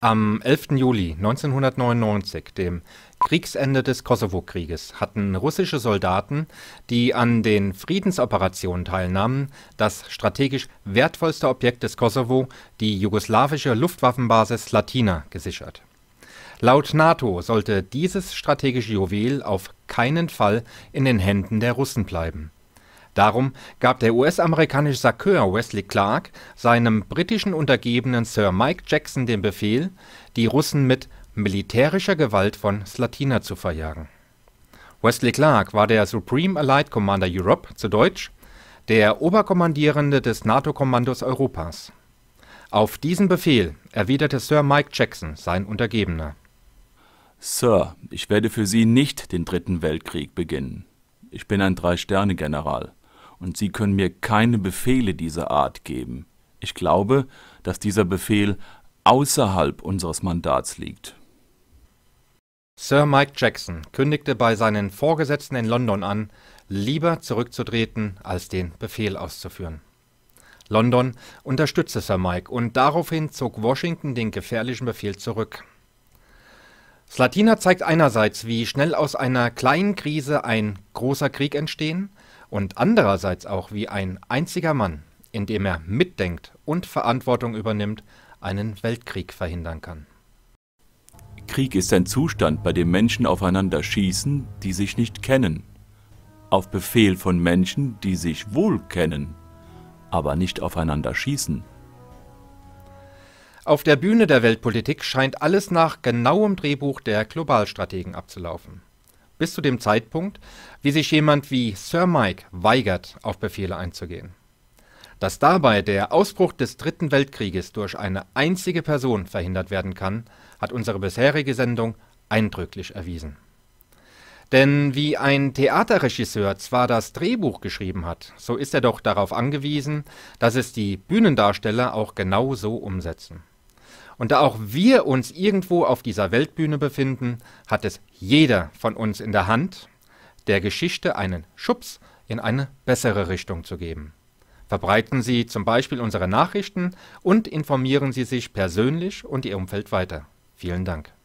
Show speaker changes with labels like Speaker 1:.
Speaker 1: Am 11. Juli 1999, dem Kriegsende des Kosovo-Krieges, hatten russische Soldaten, die an den Friedensoperationen teilnahmen, das strategisch wertvollste Objekt des Kosovo, die jugoslawische Luftwaffenbasis Latina, gesichert. Laut NATO sollte dieses strategische Juwel auf keinen Fall in den Händen der Russen bleiben Darum gab der US-amerikanische Saqueur Wesley Clark seinem britischen Untergebenen Sir Mike Jackson den Befehl, die Russen mit „ militärischer Gewalt “von Slatina zu verjagen. Wesley Clark war der Supreme Allied Commander Europe zu (deutsch: „ der Oberkommandierende des NATO-Kommandos Europas “). Auf diesen Befehl erwiderte Sir Mike Jackson, sein Untergebener:
Speaker 2: „ Sir, ich werde für Sie nicht den Dritten Weltkrieg beginnen. Ich bin ein Drei-Sterne-General und Sie können mir keine Befehle dieser Art geben. Ich glaube, dass dieser Befehl außerhalb unseres Mandats liegt. Sir Mike Jackson
Speaker 1: kündigte bei seinen Vorgesetzten in London an, lieber zurückzutreten, als den Befehl auszuführen. London unterstützte Sir Mike und daraufhin zog Washington den gefährlichen Befehl zurück. Slatina zeigt einerseits, wie schnell aus einer kleinen Krise ein großer Krieg entstehen und andererseits auch wie ein einziger Mann, indem er mitdenkt und Verantwortung übernimmt, einen Weltkrieg verhindern kann.
Speaker 2: Krieg ist ein Zustand, bei dem Menschen aufeinander schießen, die sich nicht kennen. Auf Befehl von Menschen, die sich wohl kennen, aber nicht aufeinander schießen.
Speaker 1: Auf der Bühne der Weltpolitik scheint alles nach genauem Drehbuch der Globalstrategen abzulaufen bis zu dem Zeitpunkt, wie sich jemand wie Sir Mike weigert, auf Befehle einzugehen. Dass dabei der Ausbruch des Dritten Weltkrieges durch eine einzige Person verhindert werden kann, hat unsere bisherige Sendung eindrücklich erwiesen. Denn wie ein Theaterregisseur zwar das Drehbuch geschrieben hat, so ist er doch darauf angewiesen, dass es die Bühnendarsteller auch genau so umsetzen. Und da auch wir uns irgendwo auf dieser Weltbühne befinden, hat es jeder von uns in der Hand, der Geschichte einen Schubs in eine bessere Richtung zu geben. Verbreiten Sie zum Beispiel unsere Nachrichten und informieren Sie sich
Speaker 2: persönlich und Ihr Umfeld weiter. Vielen Dank.